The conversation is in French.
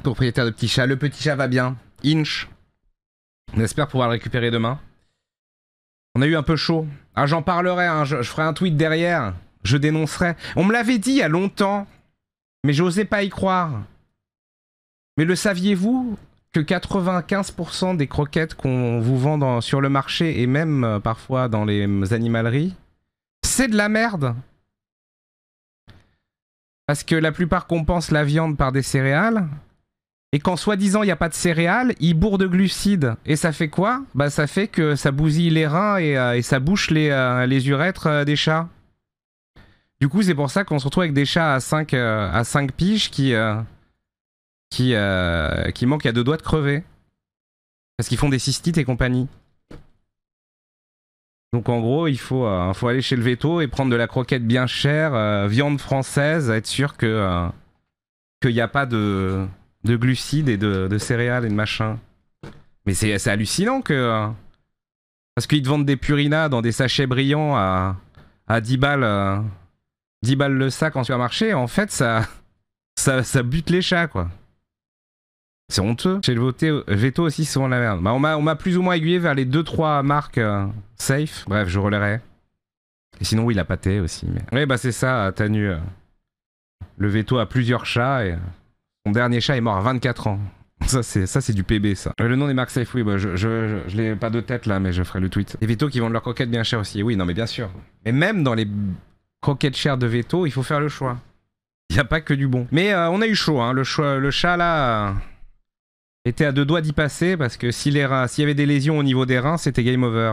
propriétaire de petit chat. Le petit chat va bien. Inch. On espère pouvoir le récupérer demain. On a eu un peu chaud. Ah, j'en parlerai, hein. je, ferai un tweet derrière. Je dénoncerai. On me l'avait dit il y a longtemps, mais j'osais pas y croire. Mais le saviez-vous que 95% des croquettes qu'on vous vend sur le marché et même euh, parfois dans les animaleries, c'est de la merde Parce que la plupart compensent la viande par des céréales, et quand soi-disant il n'y a pas de céréales, il bourre de glucides. Et ça fait quoi Bah ça fait que ça bousille les reins et, euh, ça bouche les, euh, urètres euh, des chats. Du coup c'est pour ça qu'on se retrouve avec des chats à 5, à piges qui, qui, manquent à deux doigts de crever. Parce qu'ils font des cystites et compagnie. Donc en gros, il faut, faut aller chez le veto et prendre de la croquette bien chère, viande française, être sûr que qu'il n'y a pas de de glucides et de, céréales et de machin. Mais c'est hallucinant que. Euh, parce qu'ils te vendent des Purina dans des sachets brillants à, à 10 balles. 10 euh, balles le sac en supermarché, en fait, ça, ça, bute les chats, quoi. C'est honteux. J'ai le voté, veto aussi, souvent la merde. Bah, on m'a plus ou moins aiguillé vers les 2-3 marques euh, safe. Bref, je relèverai. Et sinon, oui, la pâté aussi. Mais... Ouais bah c'est ça, t'as nu... le veto à plusieurs chats et dernier chat est mort à 24 ans. Ça c'est ça c'est du PB ça. Euh, le nom des marques safe, oui, bah, je, je, l'ai pas de tête là, mais je ferai le tweet. Les vétos qui vendent leurs croquettes bien chères aussi. Oui, non mais bien sûr. Mais même dans les croquettes chères de veto, il faut faire le choix. Il n'y a pas que du bon. Mais euh, on a eu chaud, hein. le, choix, le chat là euh, était à deux doigts d'y passer parce que s'il y avait des lésions au niveau des reins, c'était game over.